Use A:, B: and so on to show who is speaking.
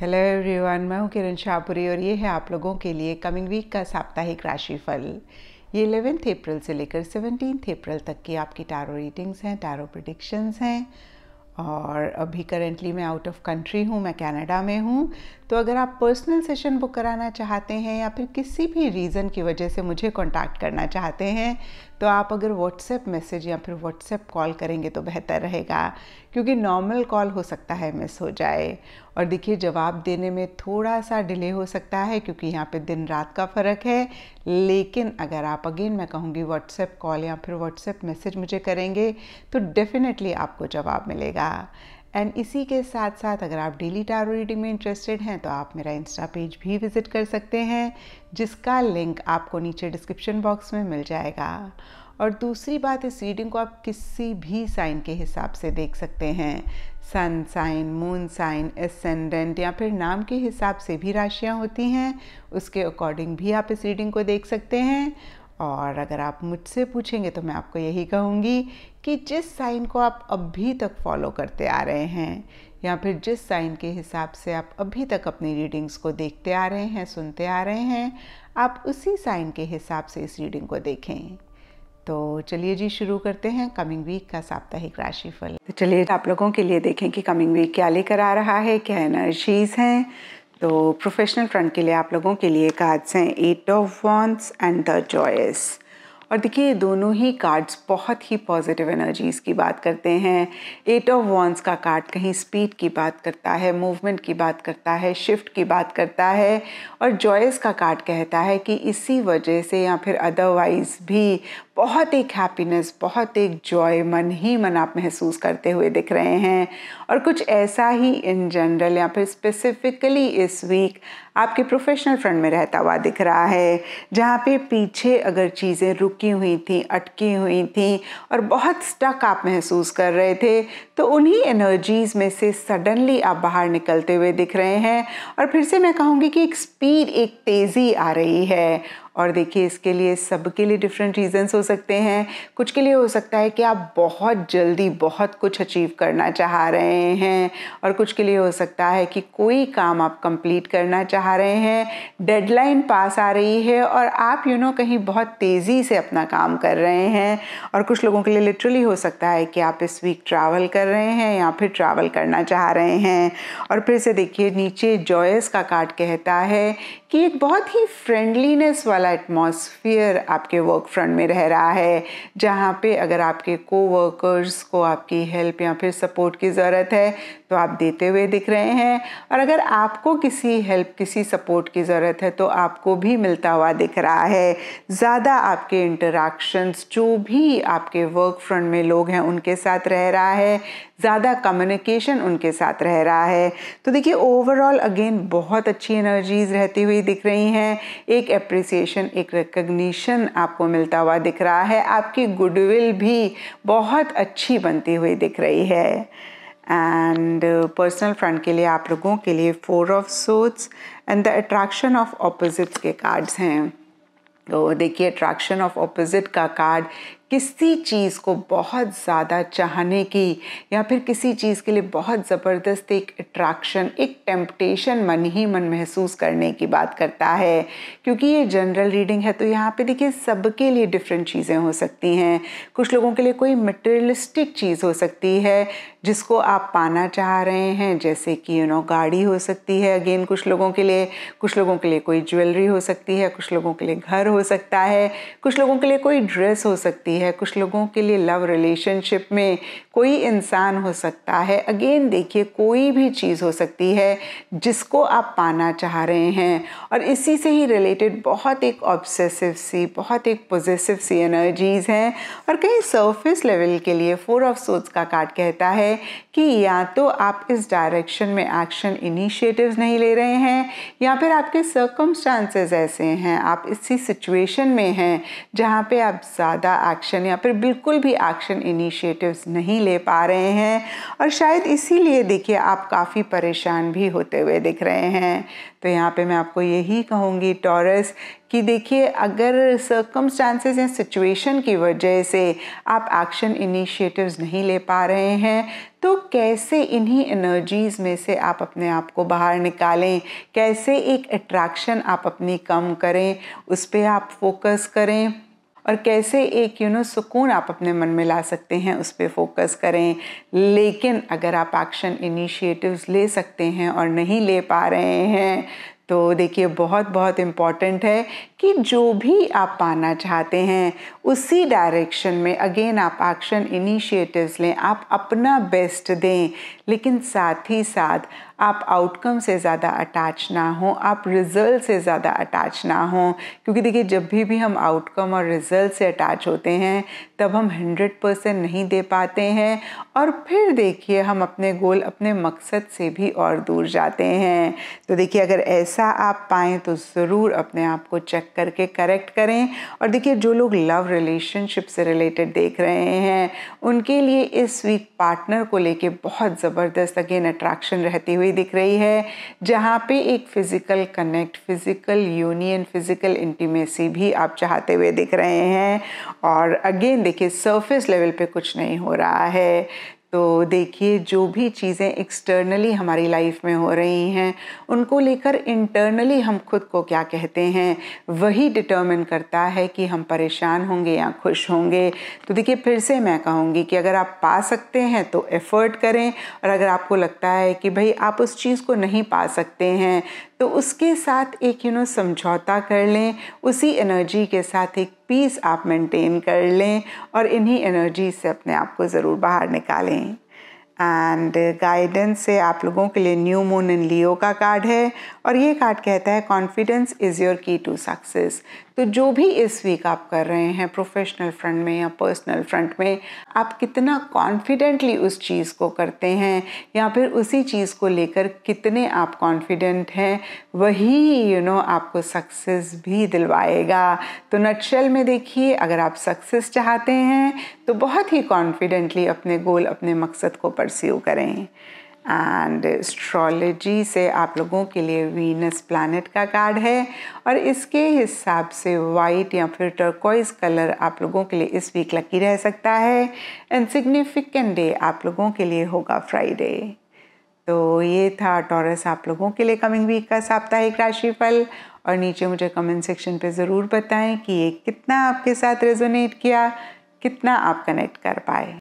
A: hello everyone मैं हूं किरण शाहपुरी और ये है आप लोगों के लिए कमिंग वीक का साप्ताहिक राशिफल ये इलेवेंथ अप्रैल से लेकर सेवनटीन अप्रैल तक की आपकी टारो रीडिंग्स हैं टारो प्रडिक्शंस हैं और अभी करेंटली मैं आउट ऑफ कंट्री हूँ मैं कनाडा में हूँ तो अगर आप पर्सनल सेशन बुक कराना चाहते हैं या फिर किसी भी रीज़न की वजह से मुझे कांटेक्ट करना चाहते हैं तो आप अगर व्हाट्सएप मैसेज या फिर व्हाट्सएप कॉल करेंगे तो बेहतर रहेगा क्योंकि नॉर्मल कॉल हो सकता है मिस हो जाए और देखिए जवाब देने में थोड़ा सा डिले हो सकता है क्योंकि यहाँ पे दिन रात का फ़र्क है लेकिन अगर आप अगेन मैं कहूँगी व्हाट्सएप कॉल या फिर व्हाट्सएप मैसेज मुझे करेंगे तो डेफ़िनेटली आपको जवाब मिलेगा एंड इसी के साथ साथ अगर आप डेली टारो रीडिंग में इंटरेस्टेड हैं तो आप मेरा इंस्टा पेज भी विज़िट कर सकते हैं जिसका लिंक आपको नीचे डिस्क्रिप्शन बॉक्स में मिल जाएगा और दूसरी बात इस रीडिंग को आप किसी भी साइन के हिसाब से देख सकते हैं sun sign moon sign ascendant या फिर नाम के हिसाब से भी राशियाँ होती हैं उसके अकॉर्डिंग भी आप इस रीडिंग को देख सकते हैं और अगर आप मुझसे पूछेंगे तो मैं आपको यही कहूँगी कि जिस साइन को आप अभी तक फॉलो करते आ रहे हैं या फिर जिस साइन के हिसाब से आप अभी तक अपनी रीडिंग्स को देखते आ रहे हैं सुनते आ रहे हैं आप उसी साइन के हिसाब से इस रीडिंग को देखें तो चलिए जी शुरू करते हैं कमिंग वीक का साप्ताहिक राशिफल तो चलिए आप लोगों के लिए देखें कि कमिंग वीक क्या लेकर आ रहा है क्या एनर्जीज हैं तो प्रोफेशनल फ्रंट के लिए आप लोगों के लिए कार्ड्स हैं eight of wands and the joys और देखिए ये दोनों ही कार्ड्स बहुत ही पॉजिटिव एनर्जीज़ की बात करते हैं एट ऑफ वॉन्स का कार्ड कहीं स्पीड की बात करता है मूवमेंट की बात करता है शिफ्ट की बात करता है और जॉयस का कार्ड कहता है कि इसी वजह से या फिर अदरवाइज़ भी बहुत एक हैप्पीनेस बहुत एक जॉय मन ही मन आप महसूस करते हुए दिख रहे हैं और कुछ ऐसा ही इन जनरल या फिर स्पेसिफिकली इस वीक आपके प्रोफेशनल फ्रंट में रहता हुआ दिख रहा है जहाँ पे पीछे अगर चीज़ें रुकी हुई थी अटकी हुई थी और बहुत स्टक आप महसूस कर रहे थे तो उन्हीं एनर्जीज़ में से सडनली आप बाहर निकलते हुए दिख रहे हैं और फिर से मैं कहूँगी कि एक स्पीड एक तेज़ी आ रही है और देखिए इसके लिए सबके लिए डिफरेंट रीजंस हो सकते हैं कुछ के लिए हो सकता है कि आप बहुत जल्दी बहुत कुछ अचीव करना चाह रहे हैं और कुछ के लिए हो सकता है कि कोई काम आप कंप्लीट करना चाह रहे हैं डेडलाइन पास आ रही है और आप यू you नो know, कहीं बहुत तेज़ी से अपना काम कर रहे हैं और कुछ लोगों के लिए लिटरली हो सकता है कि आप इस वीक ट्रैवल कर रहे हैं या फिर ट्रैवल करना चाह रहे हैं और फिर से देखिए नीचे जॉयस का कार्ड कहता है कि एक बहुत ही फ्रेंडलीनेस वाला एटमॉस्फेयर आपके वर्क फ्रंट में रह रहा है जहाँ पे अगर आपके कोवर्कर्स को आपकी हेल्प या फिर सपोर्ट की ज़रूरत है तो आप देते हुए दिख रहे हैं और अगर आपको किसी हेल्प किसी सपोर्ट की ज़रूरत है तो आपको भी मिलता हुआ दिख रहा है ज़्यादा आपके इंटरक्शंस जो भी आपके वर्क फ्रंट में लोग हैं उनके साथ रह रहा है ज़्यादा कम्युनिकेशन उनके साथ रह रहा है तो देखिए ओवरऑल अगेन बहुत अच्छी एनर्जीज रहती हुई दिख रही हैं एक अप्रिसिएशन एक रिकग्निशन आपको मिलता हुआ दिख रहा है आपकी गुडविल भी बहुत अच्छी बनती हुई दिख रही है एंड पर्सनल फ्रंट के लिए आप लोगों के लिए four of swords and the attraction of opposites के कार्ड्स हैं तो देखिए अट्रैक्शन ऑफ ऑपोजिट का कार्ड किसी चीज़ को बहुत ज़्यादा चाहने की या फिर किसी चीज़ के लिए बहुत ज़बरदस्त एक अट्रैक्शन एक टेम्पटेशन मन ही मन महसूस करने की बात करता है क्योंकि ये जनरल रीडिंग है तो यहाँ पे देखिए सबके लिए डिफरेंट चीज़ें हो सकती हैं कुछ लोगों के लिए कोई मटेरियलिस्टिक चीज़ हो सकती है जिसको आप पाना चाह रहे हैं जैसे कि यू नो गाड़ी हो सकती है अगेन कुछ लोगों के लिए कुछ लोगों के लिए कोई ज्वेलरी हो सकती है कुछ लोगों के लिए घर हो सकता है कुछ लोगों के लिए कोई ड्रेस हो सकती है सकती है कुछ लोगों के लिए लव रिलेशनशिप में कोई इंसान हो सकता है अगेन देखिए कोई भी चीज़ हो सकती है जिसको आप पाना चाह रहे हैं और इसी से ही रिलेटेड बहुत एक ऑब्सेसिव सी बहुत एक पॉजिटिव सी एनर्जीज़ हैं और कहीं सरफेस लेवल के लिए फोर ऑफ सोच का कार्ड कहता है कि या तो आप इस डायरेक्शन में एक्शन इनिशिएटिव नहीं ले रहे हैं या फिर आपके सर्कमस्टांसेस ऐसे हैं आप इसी सिचुएशन में हैं जहाँ पे आप ज़्यादा एक्शन एक्शन या फिर बिल्कुल भी एक्शन इनिशिएटिव्स नहीं ले पा रहे हैं और शायद इसीलिए देखिए आप काफ़ी परेशान भी होते हुए दिख रहे हैं तो यहाँ पे मैं आपको यही कहूँगी टॉरस कि देखिए अगर सर्कमस्टांसेस या सिचुएशन की वजह से आप एक्शन इनिशिएटिव्स नहीं ले पा रहे हैं तो कैसे इन्हीं एनर्जीज़ में से आप अपने आप को बाहर निकालें कैसे एक अट्रैक्शन आप अपनी कम करें उस पर आप फोकस करें और कैसे एक यू नो सुकून आप अपने मन में ला सकते हैं उस पर फोकस करें लेकिन अगर आप एक्शन इनिशिएटिव्स ले सकते हैं और नहीं ले पा रहे हैं तो देखिए बहुत बहुत इम्पॉर्टेंट है कि जो भी आप पाना चाहते हैं उसी डायरेक्शन में अगेन आप एक्शन इनिशिएटिव्स लें आप अपना बेस्ट दें लेकिन साथ ही साथ आप आउटकम से ज़्यादा अटैच ना हो आप रिज़ल्ट से ज़्यादा अटैच ना हो क्योंकि देखिए जब भी भी हम आउटकम और रिज़ल्ट से अटैच होते हैं तब हम हंड्रेड परसेंट नहीं दे पाते हैं और फिर देखिए हम अपने गोल अपने मकसद से भी और दूर जाते हैं तो देखिए अगर ऐसा आप पाएँ तो ज़रूर अपने आप को चेक करके करेक्ट करें और देखिए जो लोग लव रिलेशनशिप से रिलेटेड देख रहे हैं उनके लिए इस वीक पार्टनर को लेके बहुत ज़बरदस्त अगेन अट्रैक्शन रहती हुई हुई दिख रही है जहाँ पे एक physical connect physical union physical intimacy भी आप चाहते हुए दिख रहे हैं और अगेन देखिए सरफेस लेवल पे कुछ नहीं हो रहा है तो देखिए जो भी चीज़ें एक्सटर्नली हमारी लाइफ में हो रही हैं उनको लेकर इंटरनली हम खुद को क्या कहते हैं वही डिटर्मिन करता है कि हम परेशान होंगे या खुश होंगे तो देखिए फिर से मैं कहूँगी कि अगर आप पा सकते हैं तो एफ़र्ट करें और अगर आपको लगता है कि भाई आप उस चीज़ को नहीं पा सकते हैं तो उसके साथ एक यू नो समझौता कर लें उसी एनर्जी के साथ एक पीस आप मेंटेन कर लें और इन्हीं एनर्जी से अपने आप को ज़रूर बाहर निकालें एंड गाइडेंस से आप लोगों के लिए न्यू मून इन लियो का कार्ड है और ये कार्ड कहता है confidence is your key to success तो जो भी इस वीक आप कर रहे हैं प्रोफेशनल फ्रंट में या पर्सनल फ्रंट में आप कितना कॉन्फिडेंटली उस चीज़ को करते हैं या फिर उसी चीज़ को लेकर कितने आप कॉन्फिडेंट हैं वही यू you नो know, आपको सक्सेस भी दिलवाएगा तो नटशेल में देखिए अगर आप सक्सेस चाहते हैं तो बहुत ही कॉन्फिडेंटली अपने गोल अपने मकसद को परस्यू करें एंड एस्ट्रोलॉजी से आप लोगों के लिए वीनस प्लानट का कार्ड है और इसके हिसाब से वाइट या फिर टर्कोइज कलर आप लोगों के लिए इस वीक लकी रह सकता है एंड सिग्निफिकेंट डे आप लोगों के लिए होगा फ्राइडे तो ये था टॉरस आप लोगों के लिए कमिंग वीक का साप्ताहिक राशिफल और नीचे मुझे कमेंट सेक्शन पे ज़रूर बताएं कि ये कितना आपके साथ रेजोनेट किया कितना आप कनेक्ट कर पाए